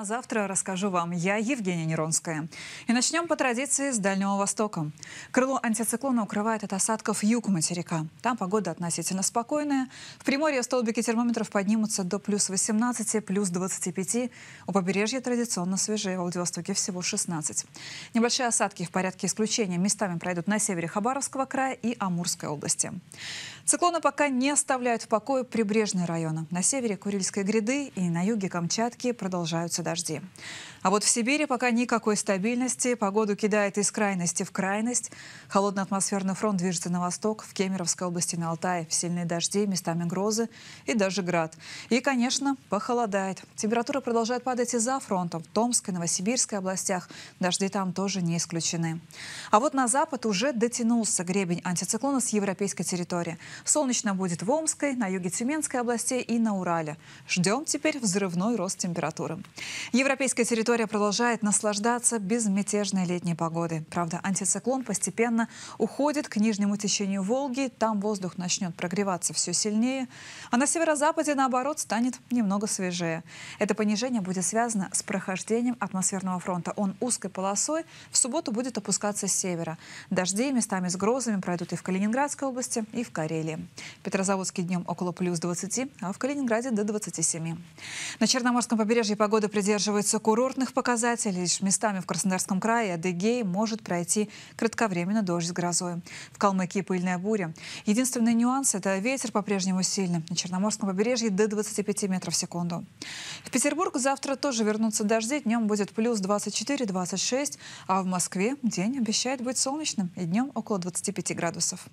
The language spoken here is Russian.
А завтра расскажу вам. Я Евгения Неронская. И начнем по традиции с Дальнего Востока. Крыло антициклона укрывает от осадков юг материка. Там погода относительно спокойная. В Приморье столбики термометров поднимутся до плюс 18, плюс 25. У побережья традиционно свежие. в Владивостоке всего 16. Небольшие осадки в порядке исключения местами пройдут на севере Хабаровского края и Амурской области. Циклоны пока не оставляют в покое прибрежные районы. На севере Курильской гряды и на юге Камчатки продолжаются дожди. А вот в Сибири пока никакой стабильности. Погоду кидает из крайности в крайность. Холодный атмосферный фронт движется на восток, в Кемеровской области на Алтае. Сильные дожди, местами грозы и даже град. И, конечно, похолодает. Температура продолжает падать и за фронтом. В Томской, Новосибирской областях дожди там тоже не исключены. А вот на запад уже дотянулся гребень антициклона с европейской территории. Солнечно будет в Омской, на юге Тюменской области и на Урале. Ждем теперь взрывной рост температуры. Европейская территория продолжает наслаждаться безмятежной летней погодой. Правда, антициклон постепенно уходит к нижнему течению Волги. Там воздух начнет прогреваться все сильнее. А на северо-западе, наоборот, станет немного свежее. Это понижение будет связано с прохождением атмосферного фронта. Он узкой полосой в субботу будет опускаться с севера. Дожди местами с грозами пройдут и в Калининградской области, и в Карелии. Петрозаводский днем около плюс 20, а в Калининграде до 27. На Черноморском побережье погода предельно придерживается курортных показателей. Лишь местами в Краснодарском крае Адыгей может пройти кратковременно дождь с грозой. В Калмыкии пыльная буря. Единственный нюанс – это ветер по-прежнему сильный. На Черноморском побережье до 25 метров в секунду. В Петербург завтра тоже вернутся дожди. Днем будет плюс 24-26, а в Москве день обещает быть солнечным и днем около 25 градусов.